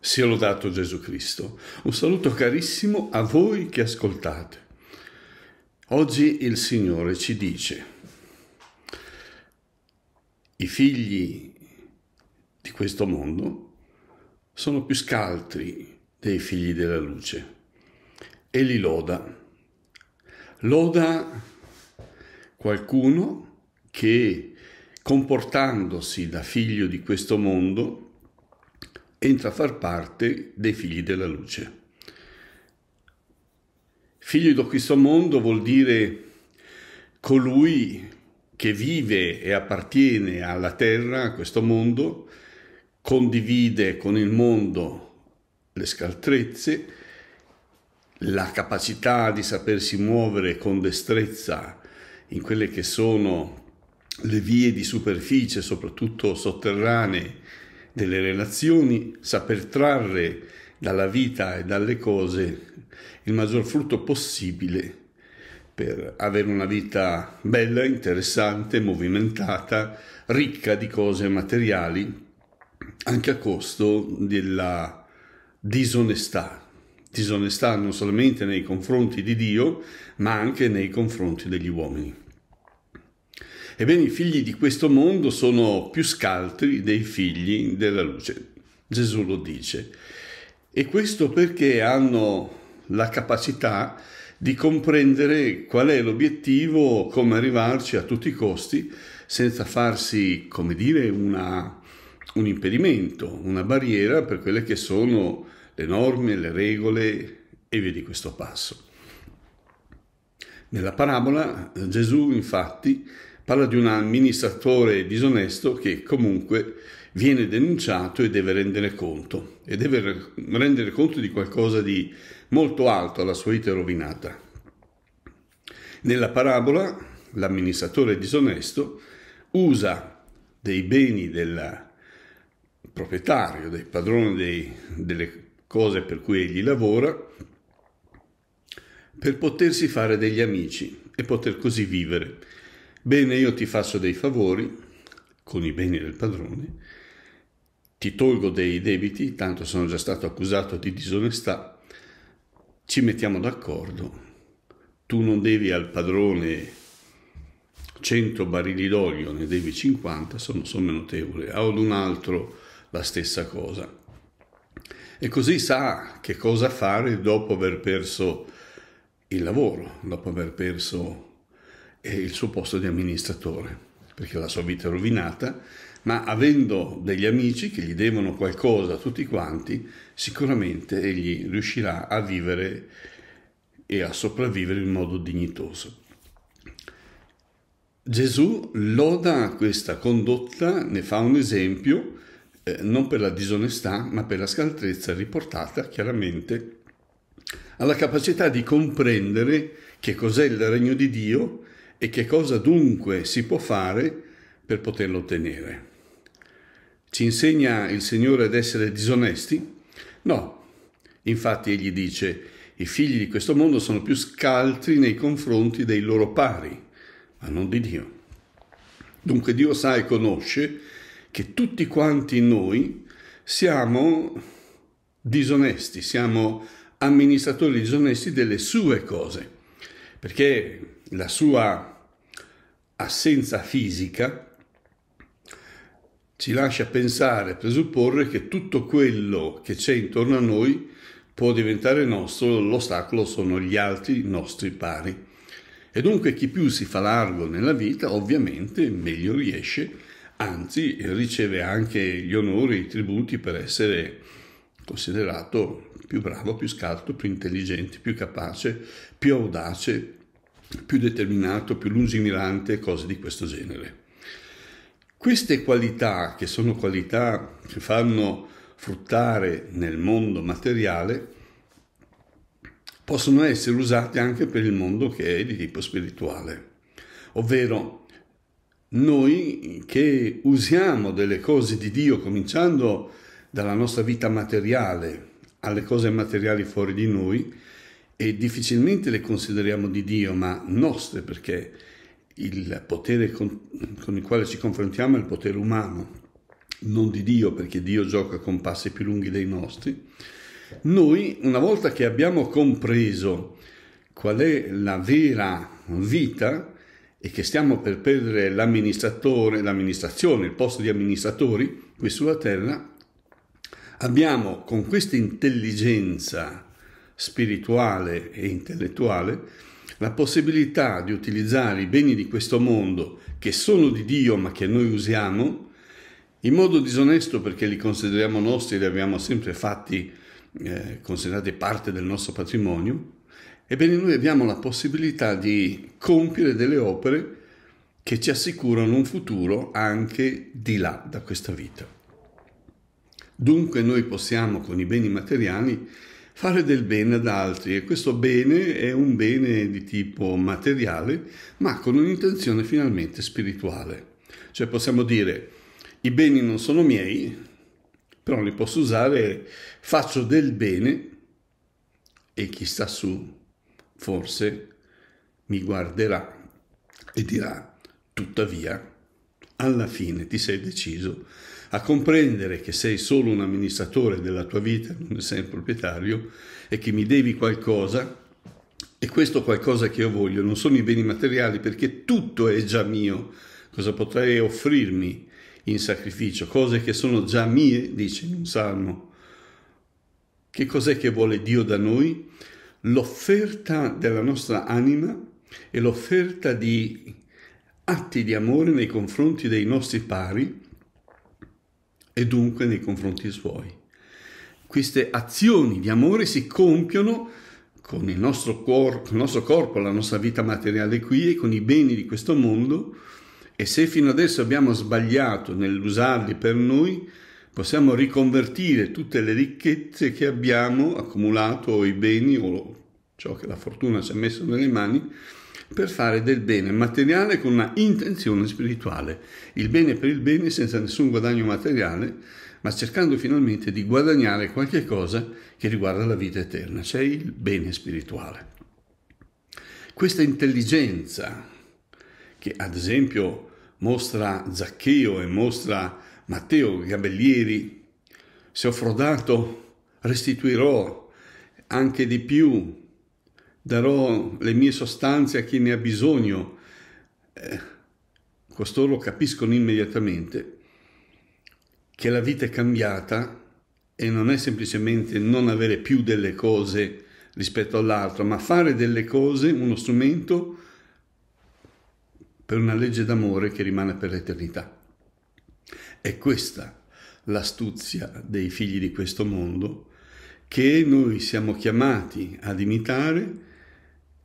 Sia lodato Gesù Cristo. Un saluto carissimo a voi che ascoltate. Oggi il Signore ci dice, i figli di questo mondo sono più scaltri dei figli della luce e li loda. Loda qualcuno che comportandosi da figlio di questo mondo entra a far parte dei figli della luce. Figlio di questo mondo vuol dire colui che vive e appartiene alla terra, a questo mondo, condivide con il mondo le scaltrezze, la capacità di sapersi muovere con destrezza in quelle che sono le vie di superficie, soprattutto sotterranee, delle relazioni, saper trarre dalla vita e dalle cose il maggior frutto possibile per avere una vita bella, interessante, movimentata, ricca di cose materiali, anche a costo della disonestà. Disonestà non solamente nei confronti di Dio, ma anche nei confronti degli uomini. Ebbene, i figli di questo mondo sono più scaltri dei figli della luce. Gesù lo dice. E questo perché hanno la capacità di comprendere qual è l'obiettivo, come arrivarci a tutti i costi, senza farsi, come dire, una, un impedimento, una barriera per quelle che sono le norme, le regole e vedi questo passo. Nella parabola Gesù infatti Parla di un amministratore disonesto che comunque viene denunciato e deve rendere conto e deve rendere conto di qualcosa di molto alto alla sua vita rovinata. Nella parabola l'amministratore disonesto usa dei beni del proprietario, del padrone dei, delle cose per cui egli lavora, per potersi fare degli amici e poter così vivere bene io ti faccio dei favori con i beni del padrone, ti tolgo dei debiti, tanto sono già stato accusato di disonestà, ci mettiamo d'accordo, tu non devi al padrone 100 barili d'olio, ne devi 50, sono somme notevoli, a un altro la stessa cosa. E così sa che cosa fare dopo aver perso il lavoro, dopo aver perso il suo posto di amministratore, perché la sua vita è rovinata, ma avendo degli amici che gli devono qualcosa a tutti quanti, sicuramente egli riuscirà a vivere e a sopravvivere in modo dignitoso. Gesù loda questa condotta, ne fa un esempio, eh, non per la disonestà, ma per la scaltrezza riportata chiaramente alla capacità di comprendere che cos'è il regno di Dio e che cosa dunque si può fare per poterlo ottenere. Ci insegna il Signore ad essere disonesti? No, infatti egli dice, i figli di questo mondo sono più scaltri nei confronti dei loro pari, ma non di Dio. Dunque Dio sa e conosce che tutti quanti noi siamo disonesti, siamo amministratori disonesti delle sue cose, perché la sua assenza fisica ci lascia pensare, presupporre che tutto quello che c'è intorno a noi può diventare nostro, l'ostacolo sono gli altri nostri pari. E dunque chi più si fa largo nella vita, ovviamente meglio riesce, anzi riceve anche gli onori, i tributi per essere considerato più bravo, più scarto, più intelligente, più capace, più audace, più determinato, più lungimirante, cose di questo genere. Queste qualità, che sono qualità che fanno fruttare nel mondo materiale, possono essere usate anche per il mondo che è di tipo spirituale. Ovvero, noi che usiamo delle cose di Dio, cominciando dalla nostra vita materiale alle cose materiali fuori di noi, e difficilmente le consideriamo di Dio, ma nostre perché il potere con, con il quale ci confrontiamo è il potere umano, non di Dio perché Dio gioca con passi più lunghi dei nostri, noi una volta che abbiamo compreso qual è la vera vita e che stiamo per perdere l'amministratore, l'amministrazione, il posto di amministratori qui sulla terra, abbiamo con questa intelligenza spirituale e intellettuale, la possibilità di utilizzare i beni di questo mondo che sono di Dio ma che noi usiamo in modo disonesto perché li consideriamo nostri, e li abbiamo sempre fatti eh, considerati parte del nostro patrimonio, ebbene noi abbiamo la possibilità di compiere delle opere che ci assicurano un futuro anche di là da questa vita. Dunque noi possiamo con i beni materiali fare del bene ad altri e questo bene è un bene di tipo materiale ma con un'intenzione finalmente spirituale. Cioè possiamo dire i beni non sono miei, però li posso usare, faccio del bene e chi sta su forse mi guarderà e dirà tuttavia alla fine ti sei deciso a comprendere che sei solo un amministratore della tua vita, non sei un proprietario, e che mi devi qualcosa, e questo qualcosa che io voglio non sono i beni materiali perché tutto è già mio, cosa potrei offrirmi in sacrificio, cose che sono già mie, dice in un salmo. Che cos'è che vuole Dio da noi? L'offerta della nostra anima e l'offerta di atti di amore nei confronti dei nostri pari, e dunque nei confronti suoi. Queste azioni di amore si compiono con il nostro, cuor- con il nostro corpo, la nostra vita materiale qui e con i beni di questo mondo e se fino adesso abbiamo sbagliato nell'usarli per noi, possiamo riconvertire tutte le ricchezze che abbiamo accumulato o i beni o ciò che la fortuna ci ha messo nelle mani per fare del bene materiale con una intenzione spirituale, il bene per il bene senza nessun guadagno materiale, ma cercando finalmente di guadagnare qualche cosa che riguarda la vita eterna, cioè il bene spirituale. Questa intelligenza, che ad esempio mostra Zaccheo e mostra Matteo Gabellieri, se ho frodato restituirò anche di più, darò le mie sostanze a chi ne ha bisogno. Eh, costoro capiscono immediatamente che la vita è cambiata e non è semplicemente non avere più delle cose rispetto all'altro, ma fare delle cose uno strumento per una legge d'amore che rimane per l'eternità. È questa l'astuzia dei figli di questo mondo che noi siamo chiamati ad imitare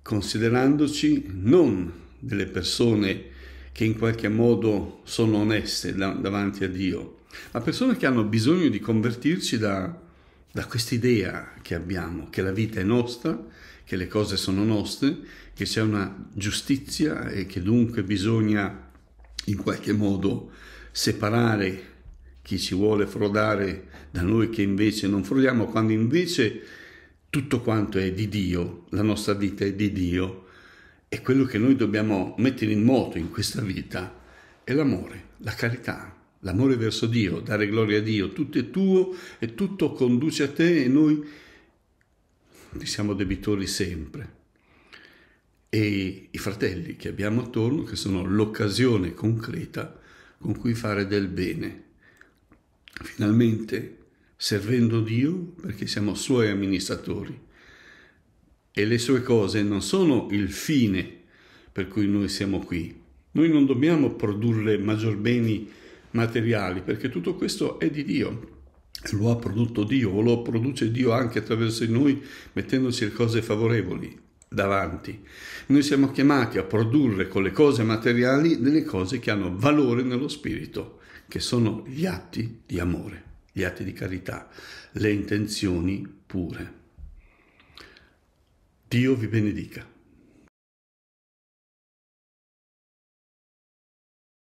considerandoci non delle persone che in qualche modo sono oneste da, davanti a Dio, ma persone che hanno bisogno di convertirci da, da quest'idea che abbiamo, che la vita è nostra, che le cose sono nostre, che c'è una giustizia e che dunque bisogna in qualche modo separare chi ci vuole frodare da noi che invece non frodiamo, quando invece tutto quanto è di Dio, la nostra vita è di Dio e quello che noi dobbiamo mettere in moto in questa vita è l'amore, la carità, l'amore verso Dio, dare gloria a Dio, tutto è tuo e tutto conduce a te e noi ti siamo debitori sempre. E i fratelli che abbiamo attorno, che sono l'occasione concreta con cui fare del bene. Finalmente servendo Dio perché siamo suoi amministratori e le sue cose non sono il fine per cui noi siamo qui. Noi non dobbiamo produrre maggior beni materiali perché tutto questo è di Dio. Lo ha prodotto Dio, lo produce Dio anche attraverso di noi mettendoci le cose favorevoli davanti. Noi siamo chiamati a produrre con le cose materiali delle cose che hanno valore nello spirito, che sono gli atti di amore gli atti di carità, le intenzioni pure. Dio vi benedica.